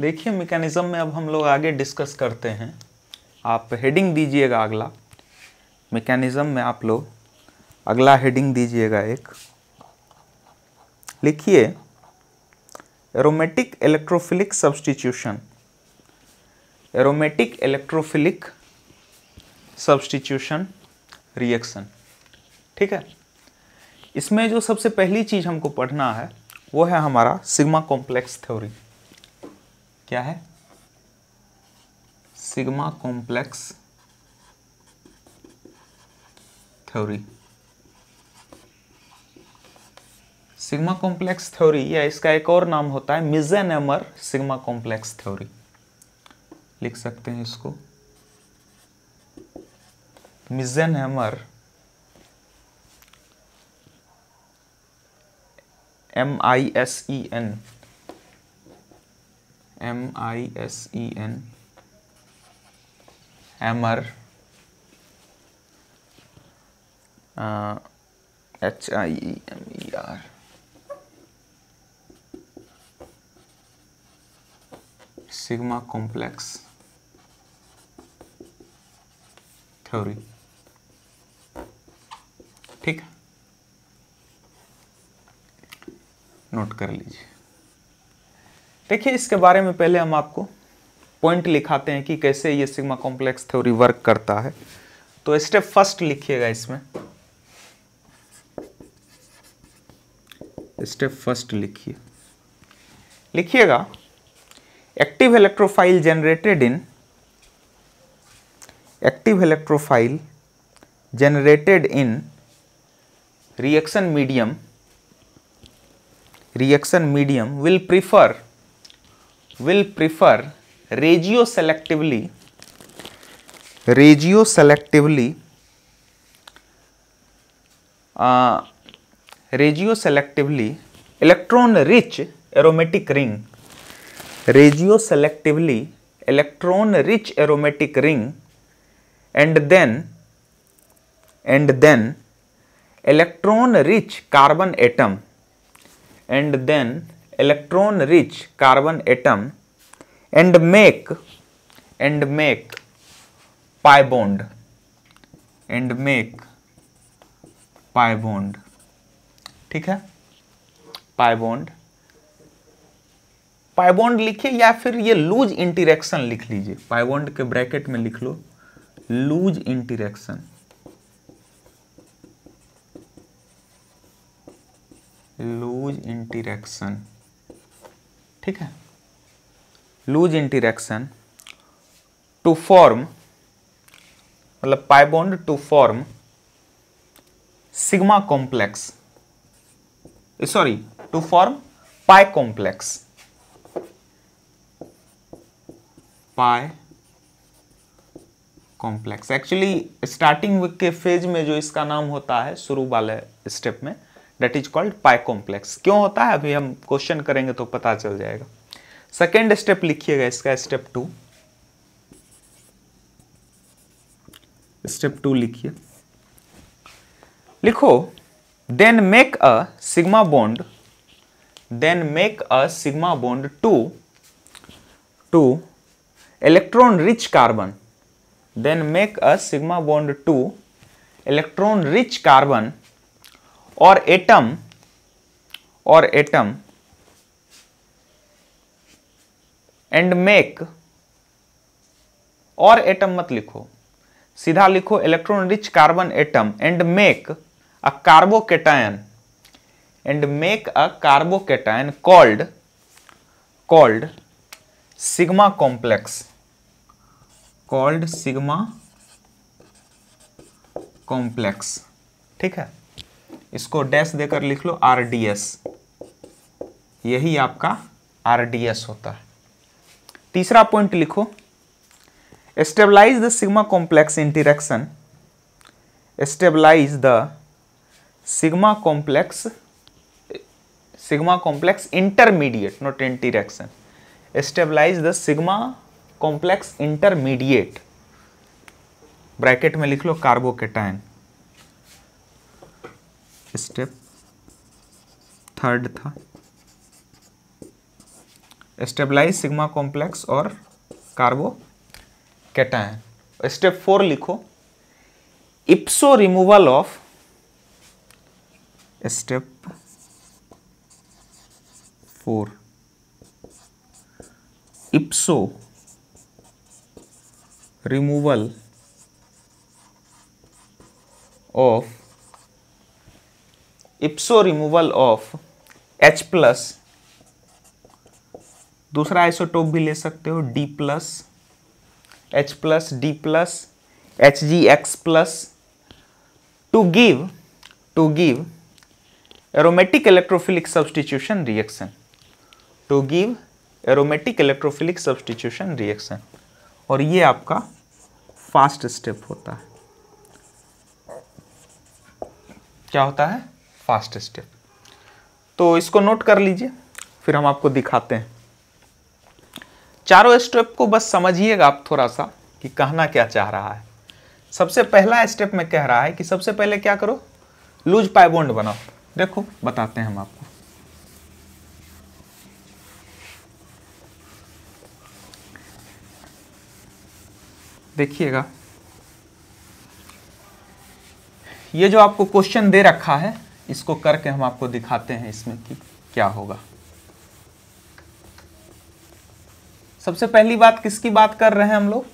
देखिए मेकेनिज़्म में अब हम लोग आगे डिस्कस करते हैं आप हेडिंग दीजिएगा अगला मेकेनिज़्म में आप लोग अगला हेडिंग दीजिएगा एक लिखिए aromatic electrophilic substitution aromatic electrophilic substitution reaction ठीक है इसमें जो सबसे पहली चीज़ हमको पढ़ना है वो है हमारा सिग्मा कॉम्प्लेक्स थ्योरी क्या है sigma complex theory sigma complex theory या इसका एक और नाम होता है मिजेन एमर सिग्मा कॉम्प्लेक्स थ्योरी लिख सकते हैं इसको Meisenheimer M I S E e N M I S E N M R H I E M E R sigma complex theory ठीक नोट कर लीजिए देखिए इसके बारे में पहले हम आपको पॉइंट लिखाते हैं कि कैसे ये सिग्मा कॉम्प्लेक्स थ्योरी वर्क करता है तो स्टेप फर्स्ट लिखिएगा इसमें स्टेप फर्स्ट लिखिए लिखिएगा active electrophile generated in active electrophile generated in reaction medium reaction medium will prefer will prefer regio selectively regio selectively uh, regio selectively electron rich aromatic ring regio selectively electron rich aromatic ring and then and then electron rich carbon atom and then electron rich carbon atom and make and make pi bond and make pi bond ठीक है pi bond pi bond लिखिए या फिर ये loose interaction लिख लीजिए pi bond के bracket में लिख लो लूज इंटरेक्शन लूज इंटरेक्शन ठीक है लूज इंटरेक्शन टू फॉर्म मतलब pi bond to form sigma complex sorry to form pi complex pi complex actually starting के फेज में जो इसका नाम होता है शुरू वाले स्टेप में that is called pi complex क्यों होता है अभी हम क्वेश्चन करेंगे तो पता चल जाएगा सेकेंड स्टेप लिखिएगा इसका स्टेप टू स्टेप टू लिखिए लिखो then make a sigma bond then make a sigma bond to to electron rich carbon then make a sigma bond to electron rich carbon और एटम और atom and make और atom मत लिखो सीधा लिखो electron rich carbon atom and make a carbocation and make a carbocation called called sigma complex called sigma complex ठीक है इसको डैश देकर लिख लो आर डी एस यही आपका आर डी एस होता है तीसरा पॉइंट लिखो stabilize the sigma complex interaction stabilize the sigma complex sigma complex intermediate not interaction stabilize the sigma complex intermediate bracket में लिख लो कार्बोकेटाइन स्टेप थर्ड था स्टेबलाइज सिग्मा कॉम्प्लेक्स और कार्बो कैटायन स्टेप फोर लिखो ipso removal of step four ipso removal of ipso removal of H plus दूसरा आइसोटोप भी ले सकते हो D plus H plus D plus H G X plus to give to give aromatic electrophilic substitution reaction to give aromatic electrophilic substitution reaction और ये आपका fast step होता है क्या होता है फास्ट स्टेप तो इसको नोट कर लीजिए फिर हम आपको दिखाते हैं चारों स्टेप को बस समझिएगा आप थोड़ा सा कि कहना क्या चाह रहा है सबसे पहला स्टेप में कह रहा है कि सबसे पहले क्या करो लूज पाइबोंड बनाओ देखो बताते हैं हम आपको देखिएगा ये जो आपको क्वेश्चन दे रखा है इसको करके हम आपको दिखाते हैं इसमें कि क्या होगा सबसे पहली बात किसकी बात कर रहे हैं हम लोग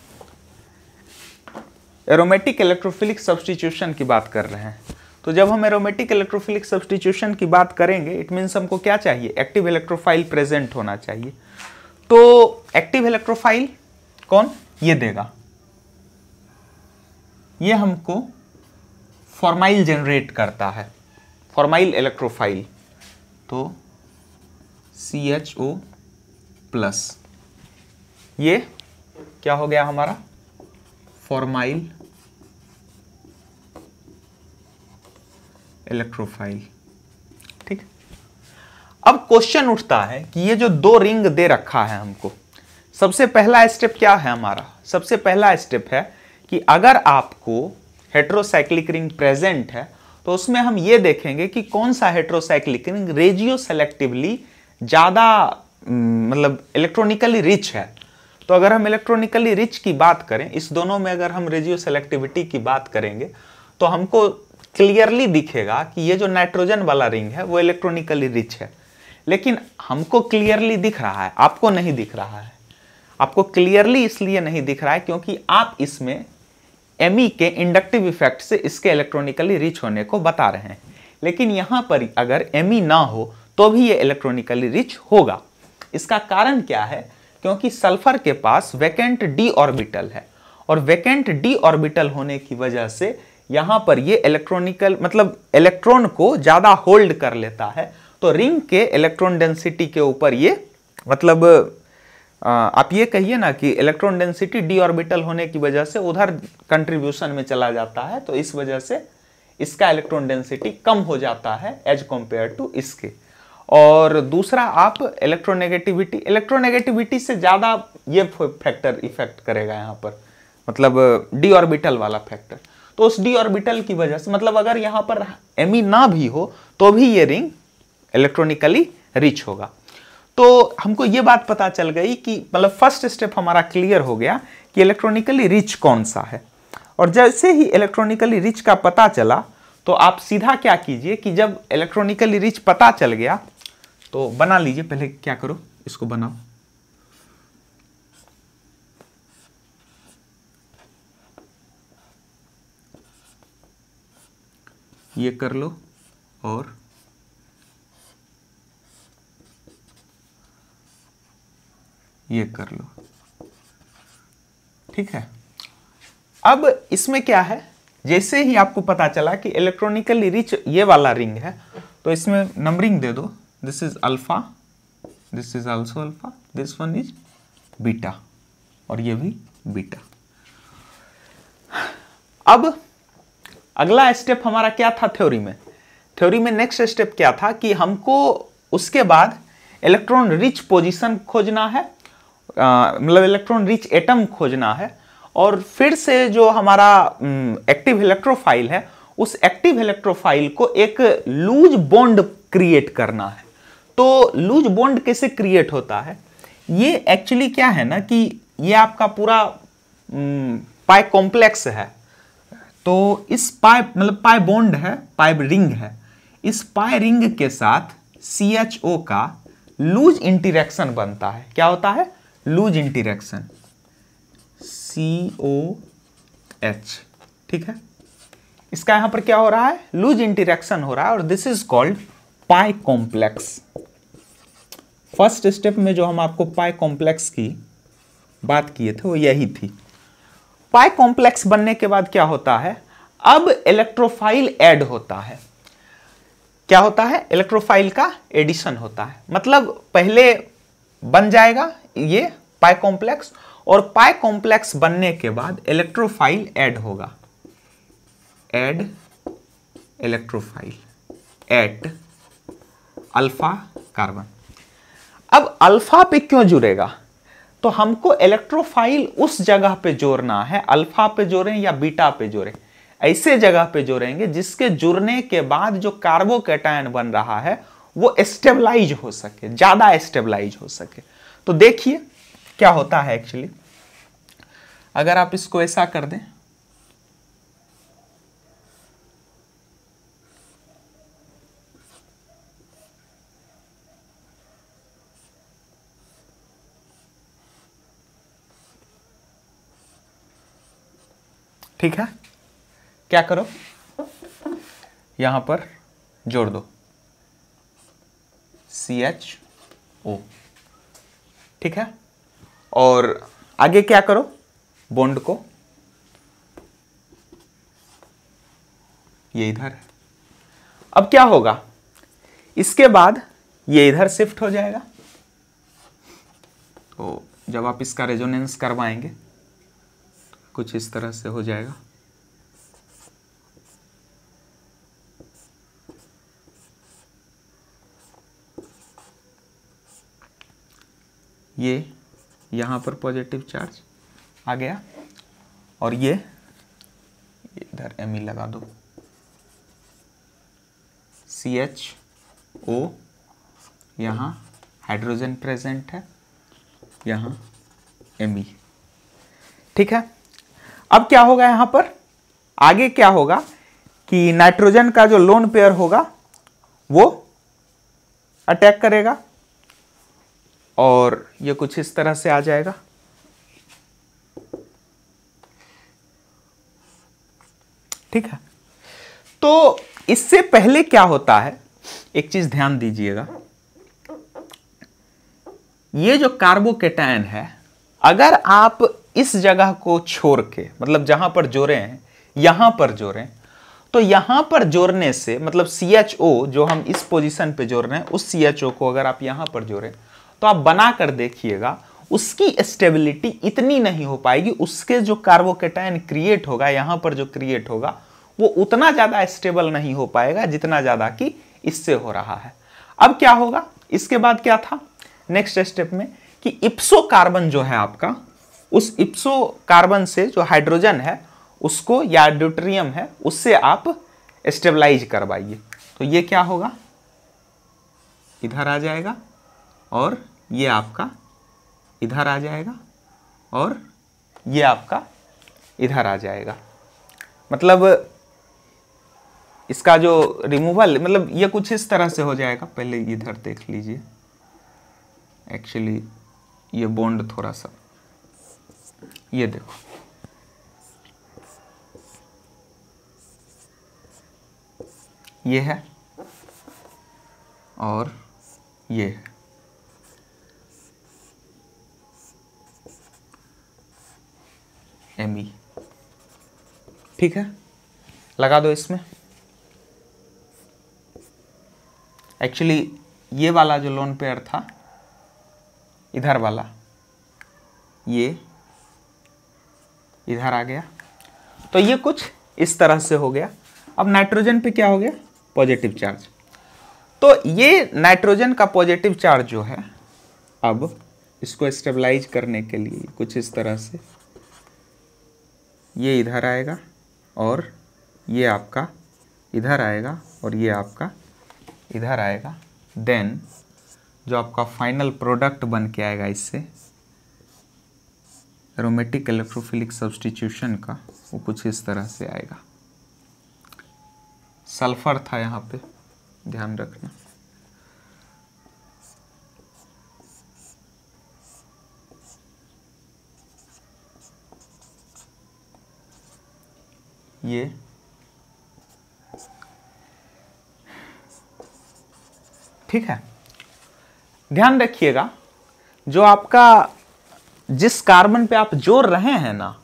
एरोमेटिक इलेक्ट्रोफिलिक सब्सटीट्यूशन की बात कर रहे हैं तो जब हम एरोमेटिक इलेक्ट्रोफिलिक सब्सटीट्यूशन की बात करेंगे इट मीन्स हमको क्या चाहिए एक्टिव इलेक्ट्रोफाइल प्रेजेंट होना चाहिए तो एक्टिव इलेक्ट्रोफाइल कौन ये देगा ये हमको फॉर्माइल जनरेट करता है फॉर्माइल इलेक्ट्रोफाइल तो सी एच ओ प्लस ये क्या हो गया हमारा फॉर्माइल इलेक्ट्रोफाइल ठीक अब क्वेश्चन उठता है कि ये जो दो रिंग दे रखा है हमको सबसे पहला स्टेप क्या है हमारा सबसे पहला स्टेप है कि अगर आपको हेट्रोसाइक्लिक रिंग प्रेजेंट है तो उसमें हम ये देखेंगे कि कौन सा हेट्रोसाइक्लिक रिंग रेजियो सेलेक्टिवली ज़्यादा मतलब इलेक्ट्रॉनिकली रिच है तो अगर हम इलेक्ट्रॉनिकली रिच की बात करें इस दोनों में अगर हम रेजियो सेलेक्टिविटी की बात करेंगे तो हमको क्लियरली दिखेगा कि ये जो नाइट्रोजन वाला रिंग है वो इलेक्ट्रॉनिकली रिच है लेकिन हमको क्लियरली दिख रहा है आपको नहीं दिख रहा है आपको क्लियरली इसलिए नहीं दिख रहा है क्योंकि आप इसमें एम e के इंडक्टिव इफेक्ट से इसके इलेक्ट्रॉनिकली रिच होने को बता रहे हैं लेकिन यहाँ पर अगर एम e ना हो तो भी ये इलेक्ट्रॉनिकली रिच होगा इसका कारण क्या है क्योंकि सल्फर के पास वैकेंट डी ऑर्बिटल है और वैकेंट डी ऑर्बिटल होने की वजह से यहाँ पर ये इलेक्ट्रॉनिकल मतलब इलेक्ट्रॉन को ज़्यादा होल्ड कर लेता है तो रिंग के इलेक्ट्रॉन डेंसिटी के ऊपर ये मतलब आप ये कहिए ना कि इलेक्ट्रॉन डेंसिटी डी ऑर्बिटल होने की वजह से उधर कंट्रीब्यूशन में चला जाता है तो इस वजह से इसका इलेक्ट्रॉन डेंसिटी कम हो जाता है एज कंपेयर टू इसके और दूसरा आप इलेक्ट्रोनेगेटिविटी इलेक्ट्रोनेगेटिविटी से ज़्यादा ये फैक्टर इफेक्ट करेगा यहाँ पर मतलब डी ऑर्बिटल वाला फैक्टर तो उस डी ऑर्बिटल की वजह से मतलब अगर यहाँ पर एमी ना भी हो तो भी ये रिंग इलेक्ट्रॉनिकली रिच होगा तो हमको ये बात पता चल गई कि मतलब फर्स्ट स्टेप हमारा क्लियर हो गया कि इलेक्ट्रॉनिकली रिच कौन सा है और जैसे ही इलेक्ट्रॉनिकली रिच का पता चला तो आप सीधा क्या कीजिए कि जब इलेक्ट्रॉनिकली रिच पता चल गया तो बना लीजिए पहले क्या करो इसको बनाओ ये कर लो और ये कर लो ठीक है अब इसमें क्या है जैसे ही आपको पता चला कि इलेक्ट्रॉनिकली रिच ये वाला रिंग है तो इसमें नंबरिंग दे दो this is alpha this is also alpha this one is beta और ये भी बीटा अब अगला स्टेप हमारा क्या था थ्योरी में थ्योरी में नेक्स्ट स्टेप क्या था कि हमको उसके बाद इलेक्ट्रॉन रिच पोजीशन खोजना है मतलब इलेक्ट्रॉन रिच एटम खोजना है और फिर से जो हमारा एक्टिव इलेक्ट्रोफाइल है उस एक्टिव इलेक्ट्रोफाइल को एक लूज बॉन्ड क्रिएट करना है तो लूज बॉन्ड कैसे क्रिएट होता है ये एक्चुअली क्या है ना कि ये आपका पूरा पाई कॉम्प्लेक्स है तो इस पाई मतलब पाई बॉन्ड है पाई रिंग है इस पाई रिंग के साथ सी एच ओ का लूज इंटरेक्शन बनता है क्या होता है loose interaction C O H ठीक है इसका यहां पर क्या हो रहा है लूज इंटरेक्शन हो रहा है और this is called pi complex first step में जो हम आपको पाई कॉम्प्लेक्स की बात किए थे वो यही थी पाई कॉम्प्लेक्स बनने के बाद क्या होता है अब इलेक्ट्रोफाइल ऐड होता है क्या होता है इलेक्ट्रोफाइल का एडिशन होता है मतलब पहले बन जाएगा ये पाई कॉम्प्लेक्स और पाई कॉम्प्लेक्स बनने के बाद इलेक्ट्रोफाइल ऐड होगा add electrophile at alpha carbon अब अल्फा पे क्यों जुड़ेगा तो हमको इलेक्ट्रोफाइल उस जगह पे जोड़ना है अल्फा पे जोड़ें या बीटा पे जोड़ें ऐसे जगह पे जोड़ेंगे जिसके जुड़ने के बाद जो कार्बोकेटायन बन रहा है वो स्टेबलाइज हो सके ज़्यादा स्टेबलाइज हो सके तो देखिए क्या होता है एक्चुअली अगर आप इसको ऐसा कर दें ठीक है क्या करो यहां पर जोड़ दो सी एच ओ ठीक है और आगे क्या करो बॉन्ड को ये इधर है अब क्या होगा इसके बाद ये इधर शिफ्ट हो जाएगा तो जब आप इसका रेजोनेंस करवाएंगे कुछ इस तरह से हो जाएगा ये यहाँ पर पॉजिटिव चार्ज आ गया और ये इधर एम ई e लगा दो सी एच ओ यहाँ हाइड्रोजन प्रेजेंट है यहाँ एम ई e। ठीक है अब क्या होगा यहाँ पर आगे क्या होगा कि नाइट्रोजन का जो लोन पेयर होगा वो अटैक करेगा और ये कुछ इस तरह से आ जाएगा ठीक है तो इससे पहले क्या होता है एक चीज ध्यान दीजिएगा ये जो कार्बोकेटायन है अगर आप इस जगह को छोड़ के मतलब जहां पर जोड़े हैं यहां पर हैं तो यहां पर जोड़ने से मतलब सी एच ओ जो हम इस पोजीशन पे जोड़ रहे हैं उस सी एच ओ को अगर आप यहां पर जोड़ें तो आप बना कर देखिएगा उसकी स्टेबिलिटी इतनी नहीं हो पाएगी उसके जो कार्बोकेटाइन क्रिएट होगा यहां पर जो क्रिएट होगा वो उतना ज़्यादा स्टेबल नहीं हो पाएगा जितना ज़्यादा कि इससे हो रहा है अब क्या होगा इसके बाद क्या था नेक्स्ट स्टेप में कि इप्सो कार्बन जो है आपका उस इप्सो कार्बन से जो हाइड्रोजन है उसको या ड्यूट्रियम है उससे आप स्टेबलाइज करवाइए तो ये क्या होगा इधर आ जाएगा और ये आपका इधर आ जाएगा और ये आपका इधर आ जाएगा मतलब इसका जो रिमूवल मतलब ये कुछ इस तरह से हो जाएगा पहले इधर देख लीजिए एक्चुअली ये बॉन्ड थोड़ा सा ये देखो ये है और ये है एम ई ठीक है लगा दो इसमें एक्चुअली ये वाला जो लोन पेयर था इधर वाला ये इधर आ गया तो ये कुछ इस तरह से हो गया अब नाइट्रोजन पे क्या हो गया पॉजिटिव चार्ज तो ये नाइट्रोजन का पॉजिटिव चार्ज जो है अब इसको स्टेबलाइज करने के लिए कुछ इस तरह से ये इधर आएगा और ये आपका इधर आएगा और ये आपका इधर आएगा देन जो आपका फाइनल प्रोडक्ट बन के आएगा इससे एरोमेटिक इलेक्ट्रोफिलिक सब्सटीट्यूशन का वो कुछ इस तरह से आएगा सल्फ़र था यहाँ पे ध्यान रखना ये ठीक है ध्यान रखिएगा जो आपका जिस कार्बन पे आप जोड़ रहे हैं ना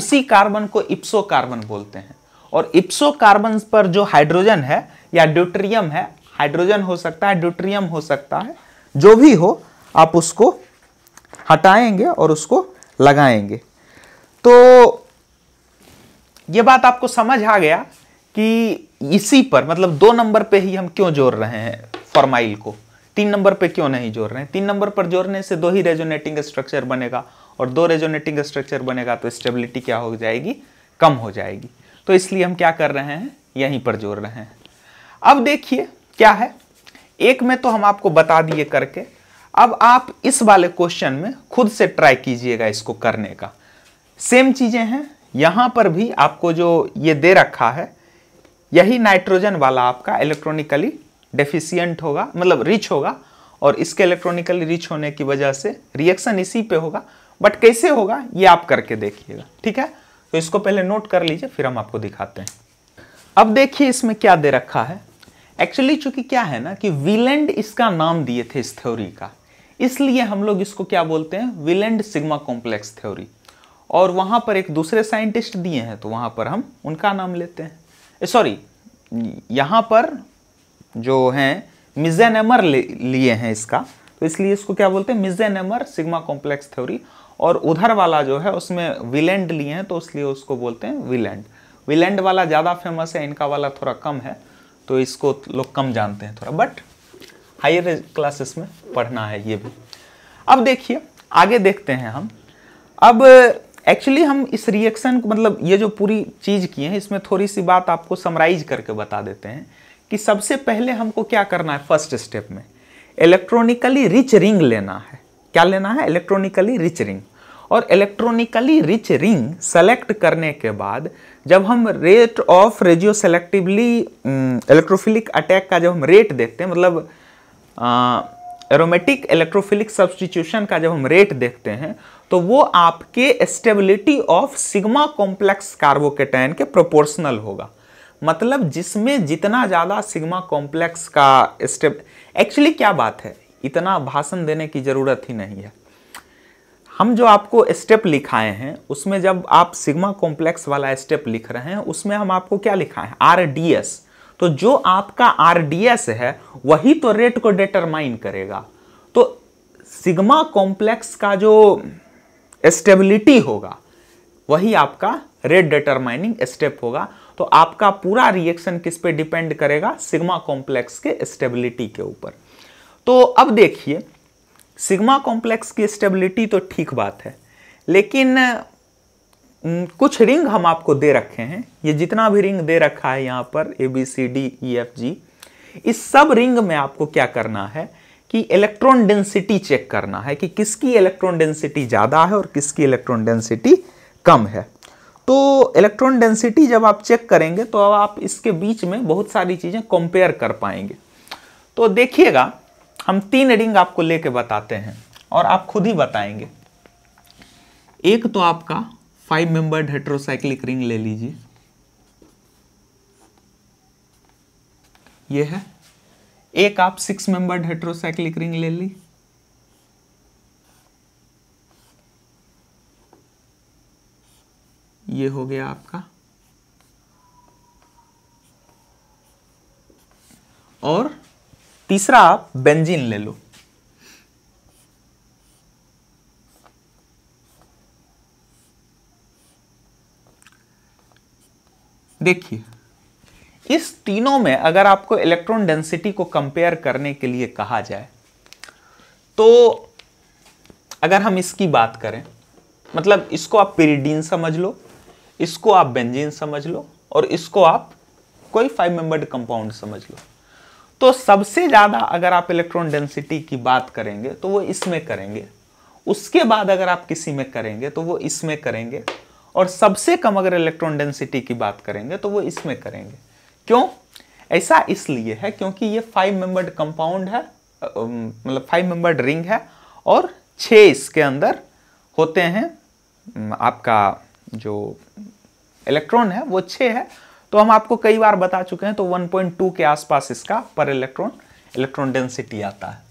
उसी कार्बन को इप्सो कार्बन बोलते हैं और इप्सो कार्बन पर जो हाइड्रोजन है या ड्यूट्रियम है हाइड्रोजन हो सकता है ड्यूट्रियम हो सकता है जो भी हो आप उसको हटाएंगे और उसको लगाएंगे तो ये बात आपको समझ आ गया कि इसी पर मतलब दो नंबर पे ही हम क्यों जोड़ रहे हैं फॉर्माइल को तीन नंबर पे क्यों नहीं जोड़ रहे हैं तीन नंबर पर जोड़ने से दो ही रेजोनेटिंग स्ट्रक्चर बनेगा और दो रेजोनेटिंग स्ट्रक्चर बनेगा तो स्टेबिलिटी क्या हो जाएगी कम हो जाएगी तो इसलिए हम क्या कर रहे हैं यहीं पर जोड़ रहे हैं अब देखिए क्या है एक में तो हम आपको बता दिए करके अब आप इस वाले क्वेश्चन में खुद से ट्राई कीजिएगा इसको करने का सेम चीज़ें हैं यहाँ पर भी आपको जो ये दे रखा है यही नाइट्रोजन वाला आपका इलेक्ट्रॉनिकली डेफिशियंट होगा मतलब रिच होगा और इसके इलेक्ट्रॉनिकली रिच होने की वजह से रिएक्शन इसी पे होगा बट कैसे होगा ये आप करके देखिएगा ठीक है तो इसको पहले नोट कर लीजिए फिर हम आपको दिखाते हैं अब देखिए इसमें क्या दे रखा है एक्चुअली चूंकि क्या है ना कि विलेंड इसका नाम दिए थे इस थ्योरी का इसलिए हम लोग इसको क्या बोलते हैं विलेंड सिग्मा कॉम्प्लेक्स थ्योरी और वहाँ पर एक दूसरे साइंटिस्ट दिए हैं तो वहाँ पर हम उनका नाम लेते हैं सॉरी यहाँ पर जो हैं मिजेनमर लिए हैं इसका तो इसलिए इसको क्या बोलते हैं मिजेनमर सिग्मा कॉम्प्लेक्स थ्योरी और उधर वाला जो है उसमें विलेंड लिए हैं तो इसलिए उसको बोलते हैं विलेंड विलेंड वाला ज़्यादा फेमस है इनका वाला थोड़ा कम है तो इसको लोग कम जानते हैं थोड़ा बट हायर क्लासेस में पढ़ना है ये भी अब देखिए आगे देखते हैं हम अब एक्चुअली हम इस रिएक्शन को मतलब ये जो पूरी चीज़ की है इसमें थोड़ी सी बात आपको समराइज करके बता देते हैं कि सबसे पहले हमको क्या करना है फर्स्ट स्टेप में इलेक्ट्रॉनिकली रिच रिंग लेना है क्या लेना है इलेक्ट्रॉनिकली रिच रिंग और इलेक्ट्रॉनिकली रिच रिंग सेलेक्ट करने के बाद जब हम rate of regio selectively electrophilic attack का जब हम रेट देखते हैं मतलब एरोमेटिक इलेक्ट्रोफिलिक सब्सटीट्यूशन का जब हम रेट देखते हैं तो वो आपके stability of sigma complex carbocation के प्रोपोर्शनल होगा मतलब जिसमें जितना ज़्यादा सिग्मा कॉम्प्लेक्स का स्टेब एक्चुअली क्या बात है इतना भाषण देने की ज़रूरत ही नहीं है हम जो आपको स्टेप लिखाए हैं उसमें जब आप सिग्मा कॉम्प्लेक्स वाला स्टेप लिख रहे हैं उसमें हम आपको क्या लिखा है आर डी एस तो जो आपका आर डी एस है वही तो रेट को डिटरमाइन करेगा तो सिग्मा कॉम्प्लेक्स का जो स्टेबिलिटी होगा वही आपका रेट डिटरमाइनिंग स्टेप होगा तो आपका पूरा रिएक्शन किस पे डिपेंड करेगा सिग्मा कॉम्प्लेक्स के स्टेबिलिटी के ऊपर तो अब देखिए सिग्मा कॉम्प्लेक्स की स्टेबिलिटी तो ठीक बात है लेकिन कुछ रिंग हम आपको दे रखे हैं ये जितना भी रिंग दे रखा है यहाँ पर A B C D E F G इस सब रिंग में आपको क्या करना है कि इलेक्ट्रॉन डेंसिटी चेक करना है कि किसकी इलेक्ट्रॉन डेंसिटी ज़्यादा है और किसकी इलेक्ट्रॉन डेंसिटी कम है तो इलेक्ट्रॉन डेंसिटी जब आप चेक करेंगे तो अब आप इसके बीच में बहुत सारी चीज़ें कंपेयर कर पाएंगे तो देखिएगा हम तीन रिंग आपको लेके बताते हैं और आप खुद ही बताएंगे एक तो आपका फाइव मेंबर्ड हेट्रोसाइक्लिक रिंग ले लीजिए यह है एक आप सिक्स मेंबर हेट्रोसाइक्लिक रिंग ले ली ये हो गया आपका और तीसरा आप बेंजीन ले लो देखिए इस तीनों में अगर आपको इलेक्ट्रॉन डेंसिटी को कंपेयर करने के लिए कहा जाए तो अगर हम इसकी बात करें मतलब इसको आप पेरिडीन समझ लो इसको आप बेंजीन समझ लो और इसको आप कोई फाइव मेंबर्ड कंपाउंड समझ लो तो सबसे ज़्यादा अगर आप इलेक्ट्रॉन डेंसिटी की बात करेंगे तो वो इसमें करेंगे उसके बाद अगर आप किसी में करेंगे तो वो इसमें करेंगे और सबसे कम अगर इलेक्ट्रॉन डेंसिटी की बात करेंगे तो वो इसमें करेंगे क्यों ऐसा इसलिए है क्योंकि ये फाइव मेंबर्ड कंपाउंड है मतलब फाइव मेंबर्ड रिंग है और छः इसके अंदर होते हैं आपका जो इलेक्ट्रॉन है वो छः है तो हम आपको कई बार बता चुके हैं तो 1.2 के आसपास इसका पर इलेक्ट्रॉन इलेक्ट्रॉन डेंसिटी आता है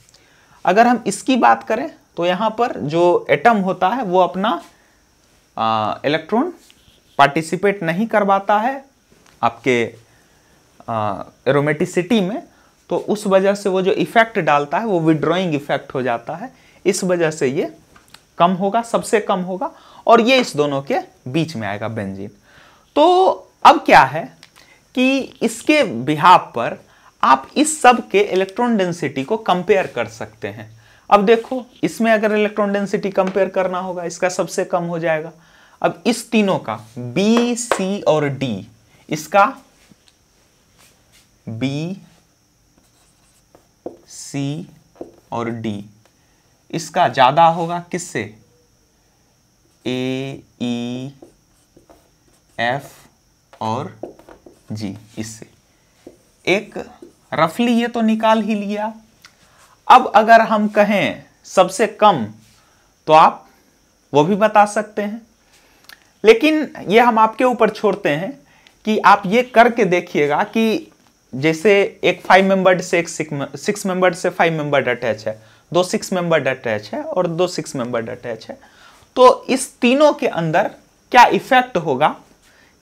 अगर हम इसकी बात करें तो यहाँ पर जो एटम होता है वो अपना इलेक्ट्रॉन पार्टिसिपेट नहीं करवाता है आपके एरोमेटिसिटी में तो उस वजह से वो जो इफ़ेक्ट डालता है वो विड्रॉइंग इफेक्ट हो जाता है इस वजह से ये कम होगा सबसे कम होगा और ये इस दोनों के बीच में आएगा बेंजीन तो अब क्या है कि इसके बिहाब पर आप इस सब के इलेक्ट्रॉन डेंसिटी को कंपेयर कर सकते हैं अब देखो इसमें अगर इलेक्ट्रॉन डेंसिटी कंपेयर करना होगा इसका सबसे कम हो जाएगा अब इस तीनों का बी सी और डी इसका बी सी और डी इसका ज़्यादा होगा किससे ए ई एफ और जी इससे एक रफली ये तो निकाल ही लिया अब अगर हम कहें सबसे कम तो आप वो भी बता सकते हैं लेकिन ये हम आपके ऊपर छोड़ते हैं कि आप ये करके देखिएगा कि जैसे एक फाइव मेंबर्ड से एक सिक्स मेंबर्ड से फाइव मेंबर्ड अटैच है दो सिक्स मेंबर्ड अटैच है और दो सिक्स मेंबर्ड अटैच है तो इस तीनों के अंदर क्या इफेक्ट होगा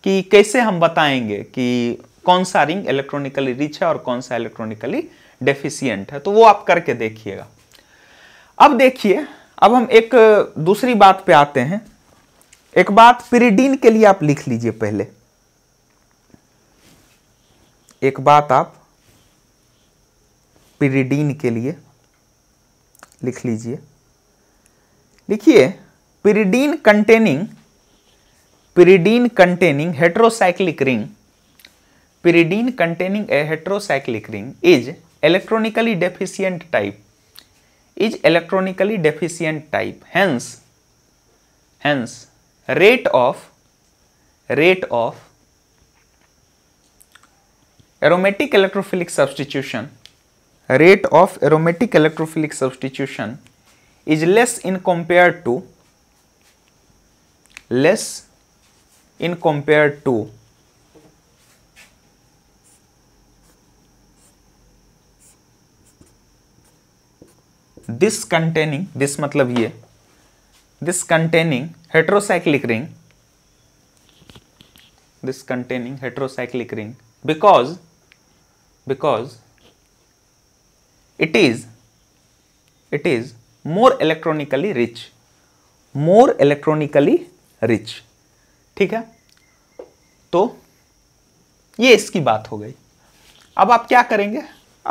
कि कैसे हम बताएंगे कि कौन सा रिंग इलेक्ट्रॉनिकली रिच है और कौन सा इलेक्ट्रॉनिकली डेफिशियंट है तो वो आप करके देखिएगा अब देखिए अब हम एक दूसरी बात पे आते हैं एक बात पिरीडीन के लिए आप लिख लीजिए पहले एक बात आप पिरीडीन के लिए लिख लीजिए लिखिए pyridine containing pyridine containing heterocyclic ring pyridine containing a heterocyclic ring is electronically deficient type is electronically deficient type hence hence rate of rate of Aromatic electrophilic substitution. Rate of aromatic electrophilic substitution is less in compared to less in compared to this containing this मतलब ये this containing heterocyclic ring this containing heterocyclic ring because because it is it is more electronically rich more electronically rich ठीक है तो ये इसकी बात हो गई अब आप क्या करेंगे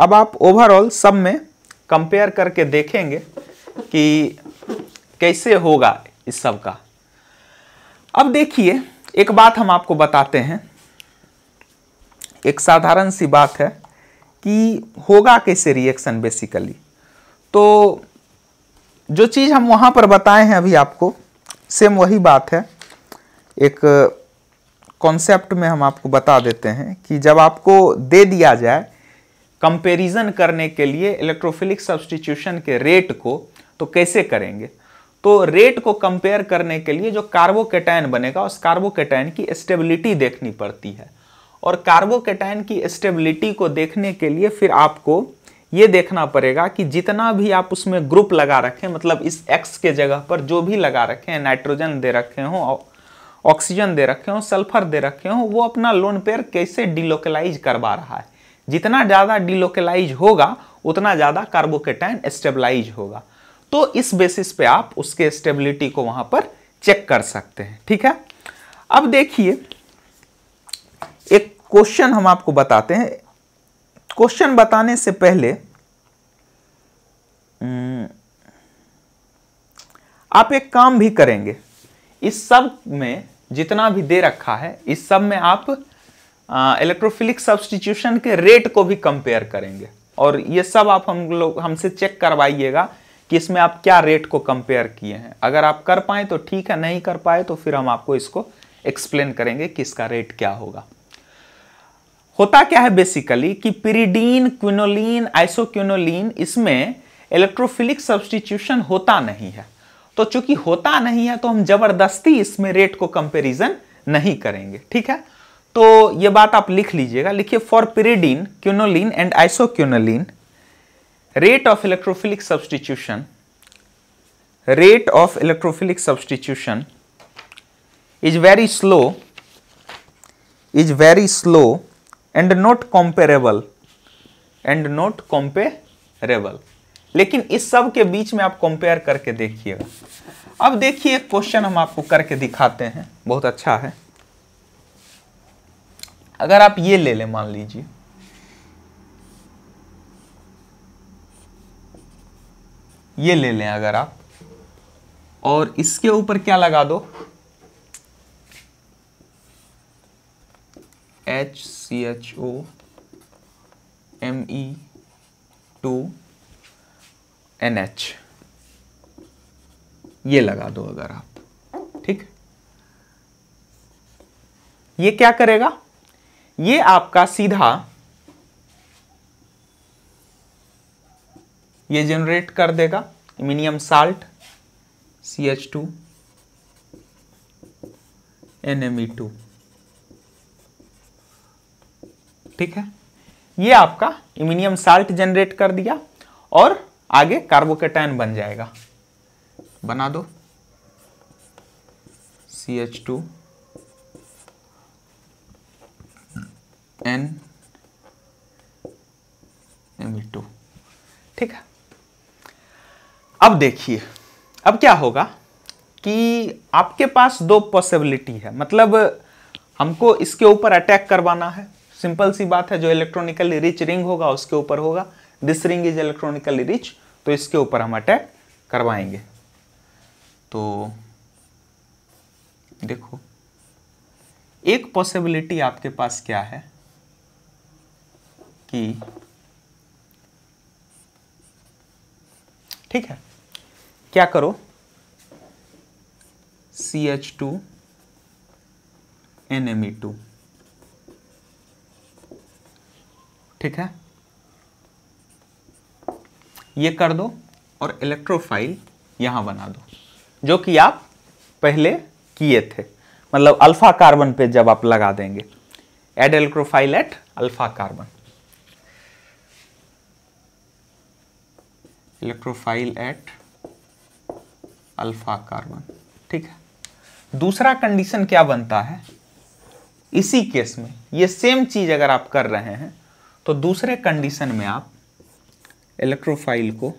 अब आप ओवरऑल सब में कंपेयर करके देखेंगे कि कैसे होगा इस सब का अब देखिए एक बात हम आपको बताते हैं एक साधारण सी बात है कि होगा कैसे रिएक्शन बेसिकली तो जो चीज़ हम वहाँ पर बताए हैं अभी आपको सेम वही बात है एक कॉन्सेप्ट में हम आपको बता देते हैं कि जब आपको दे दिया जाए कंपैरिजन करने के लिए इलेक्ट्रोफिलिक सब्सटीट्यूशन के रेट को तो कैसे करेंगे तो रेट को कंपेयर करने के लिए जो कार्बोकेटाइन बनेगा उस कार्बोकेटाइन की स्टेबिलिटी देखनी पड़ती है और कार्बोकेटाइन की स्टेबिलिटी को देखने के लिए फिर आपको ये देखना पड़ेगा कि जितना भी आप उसमें ग्रुप लगा रखें मतलब इस एक्स के जगह पर जो भी लगा रखें नाइट्रोजन दे रखे हों ऑक्सीजन दे रखे हों सल्फर दे रखे हों वो अपना लोन पेयर कैसे डिलोकलाइज करवा रहा है जितना ज़्यादा डिलोकलाइज होगा उतना ज़्यादा कार्बोकेटाइन स्टेबलाइज होगा तो इस बेसिस पे आप उसके स्टेबिलिटी को वहां पर चेक कर सकते हैं ठीक है अब देखिए एक क्वेश्चन हम आपको बताते हैं क्वेश्चन बताने से पहले हम्म, आप एक काम भी करेंगे इस सब में जितना भी दे रखा है इस सब में आप इलेक्ट्रोफिलिक सब्सटीट्यूशन के रेट को भी कंपेयर करेंगे और ये सब आप हम लोग हमसे चेक करवाइएगा कि इसमें आप क्या रेट को कंपेयर किए हैं अगर आप कर पाए तो ठीक है नहीं कर पाए तो फिर हम आपको इसको एक्सप्लेन करेंगे कि इसका रेट क्या होगा होता क्या है बेसिकली कि पिरीडीन क्विनोलिन आइसोक्विनोलिन इसमें इलेक्ट्रोफिलिक सब्सटीट्यूशन होता नहीं है तो चूंकि होता नहीं है तो हम जबरदस्ती इसमें रेट को कंपेरिजन नहीं करेंगे ठीक है तो ये बात आप लिख लीजिएगा लिखिए for pyridine quinoline and isoquinoline rate of electrophilic substitution rate of electrophilic substitution is very slow is very slow and not comparable and not comparable लेकिन इस सब के बीच में आप कंपेयर करके देखिएगा अब देखिए एक क्वेश्चन हम आपको करके दिखाते हैं बहुत अच्छा है अगर आप ये ले लें मान लीजिए ये ले लें अगर आप और इसके ऊपर क्या लगा दो H C H O M E two N H ये लगा दो अगर आप ठीक ये क्या करेगा ये आपका सीधा ये जनरेट कर देगा aminium salt C H two N M E two ठीक है ये आपका इमिनियम साल्ट जनरेट कर दिया और आगे कार्बोकेटाइन बन जाएगा बना दो C H two N M two ठीक है अब देखिए अब क्या होगा कि आपके पास दो पॉसिबिलिटी है मतलब हमको इसके ऊपर अटैक करवाना है सिंपल सी बात है जो इलेक्ट्रॉनिकली रिच रिंग होगा उसके ऊपर होगा this ring is electronically rich तो इसके ऊपर हम अटैक करवाएंगे तो देखो एक पॉसिबिलिटी आपके पास क्या है कि ठीक है क्या करो C H two N M E two ठीक है ये कर दो और इलेक्ट्रोफाइल यहां बना दो जो कि आप पहले किए थे मतलब अल्फा कार्बन पे जब आप लगा देंगे add electrophile at alpha carbon electrophile at alpha carbon ठीक है दूसरा कंडीशन क्या बनता है इसी केस में ये सेम चीज अगर आप कर रहे हैं तो दूसरे कंडीशन में आप इलेक्ट्रोफाइल को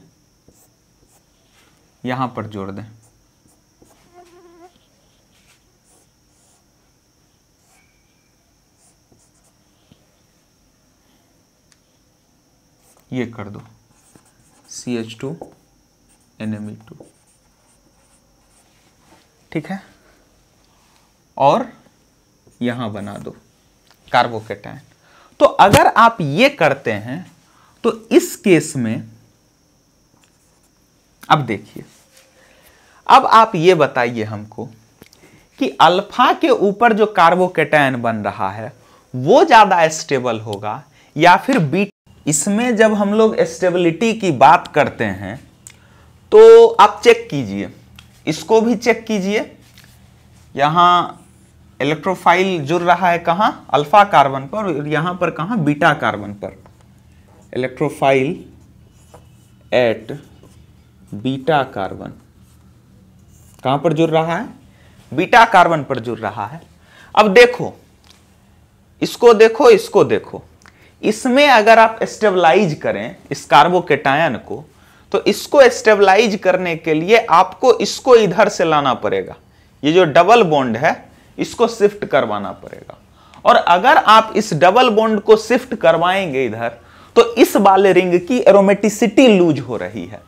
यहां पर जोड़ दें ये कर दो C H two N M E two ठीक है और यहां बना दो कार्बोकेटाइन तो अगर आप ये करते हैं तो इस केस में अब देखिए अब आप ये बताइए हमको कि अल्फा के ऊपर जो कार्बोकेटाइन बन रहा है वो ज़्यादा स्टेबल होगा या फिर बीट इसमें जब हम लोग स्टेबिलिटी की बात करते हैं तो आप चेक कीजिए इसको भी चेक कीजिए यहाँ इलेक्ट्रोफाइल जुड़ रहा है कहाँ अल्फा कार्बन पर और यहां पर कहाँ बीटा कार्बन पर इलेक्ट्रोफाइल एट बीटा कार्बन कहां पर जुड़ रहा है बीटा कार्बन पर जुड़ रहा है अब देखो इसको देखो इसको देखो इसमें अगर आप स्टेबलाइज करें इस कार्बोकेटायन को तो इसको स्टेबलाइज करने के लिए आपको इसको इधर से लाना पड़ेगा ये जो डबल बॉन्ड है इसको शिफ्ट करवाना पड़ेगा और अगर आप इस डबल बॉन्ड को शिफ्ट करवाएंगे इधर तो इस वाले रिंग की एरोमेटिसिटी लूज हो रही है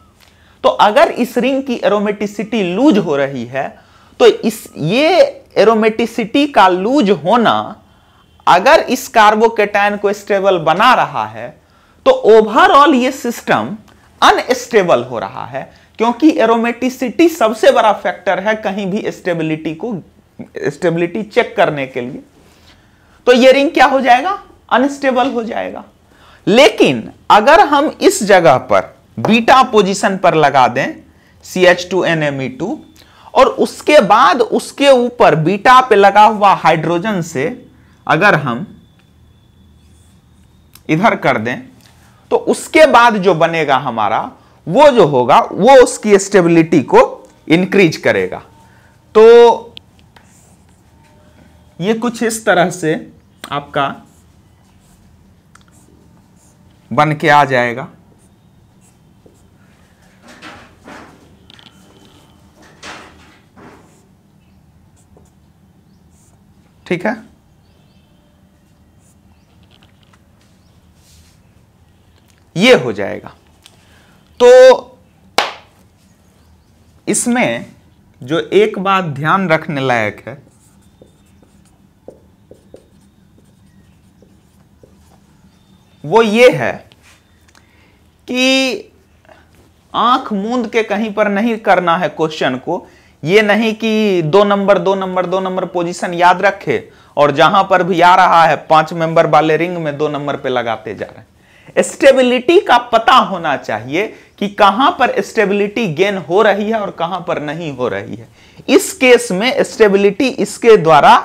तो अगर इस रिंग की एरोमेटिसिटी लूज हो रही है तो इस ये एरोमेटिसिटी का लूज होना अगर इस कार्बोकेटाइन को स्टेबल बना रहा है तो ओवरऑल ये सिस्टम अनस्टेबल हो रहा है क्योंकि एरोमेटिसिटी सबसे बड़ा फैक्टर है कहीं भी स्टेबिलिटी को स्टेबिलिटी चेक करने के लिए तो ये रिंग क्या हो जाएगा अनस्टेबल हो जाएगा लेकिन अगर हम इस जगह पर बीटा पोजीशन पर लगा दें C H two N M E two और उसके बाद उसके ऊपर बीटा पे लगा हुआ हाइड्रोजन से अगर हम इधर कर दें तो उसके बाद जो बनेगा हमारा वो जो होगा वो उसकी स्टेबिलिटी को इंक्रीज करेगा तो ये कुछ इस तरह से आपका बन के आ जाएगा ठीक है ये हो जाएगा तो इसमें जो एक बात ध्यान रखने लायक है वो ये है कि आंख मूंद के कहीं पर नहीं करना है क्वेश्चन को ये नहीं कि दो नंबर दो नंबर दो नंबर पोजीशन याद रखे और जहां पर भी आ रहा है पांच मेंबर वाले रिंग में दो नंबर पे लगाते जा रहे हैं स्टेबिलिटी का पता होना चाहिए कि कहां पर स्टेबिलिटी गेन हो रही है और कहां पर नहीं हो रही है इस केस में स्टेबिलिटी इसके द्वारा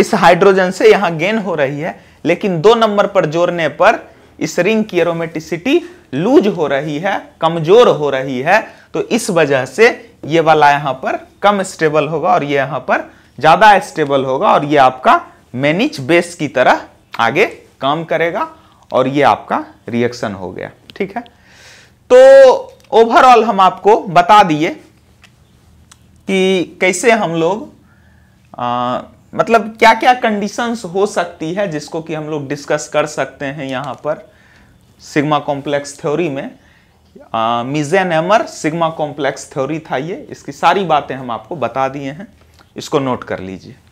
इस हाइड्रोजन से यहां गेन हो रही है लेकिन दो नंबर पर जोड़ने पर इस रिंग की एरोमेटिसिटी लूज हो रही है कमजोर हो रही है तो इस वजह से ये वाला यहां पर कम स्टेबल होगा और ये यहां पर ज़्यादा स्टेबल होगा और ये आपका मैनिच बेस की तरह आगे काम करेगा और ये आपका रिएक्शन हो गया ठीक है तो ओवरऑल हम आपको बता दिए कि कैसे हम लोग मतलब क्या क्या कंडीशंस हो सकती है जिसको कि हम लोग डिस्कस कर सकते हैं यहाँ पर सिग्मा कॉम्प्लेक्स थ्योरी में मिजेन एमर सिग्मा कॉम्प्लेक्स थ्योरी था ये इसकी सारी बातें हम आपको बता दिए हैं इसको नोट कर लीजिए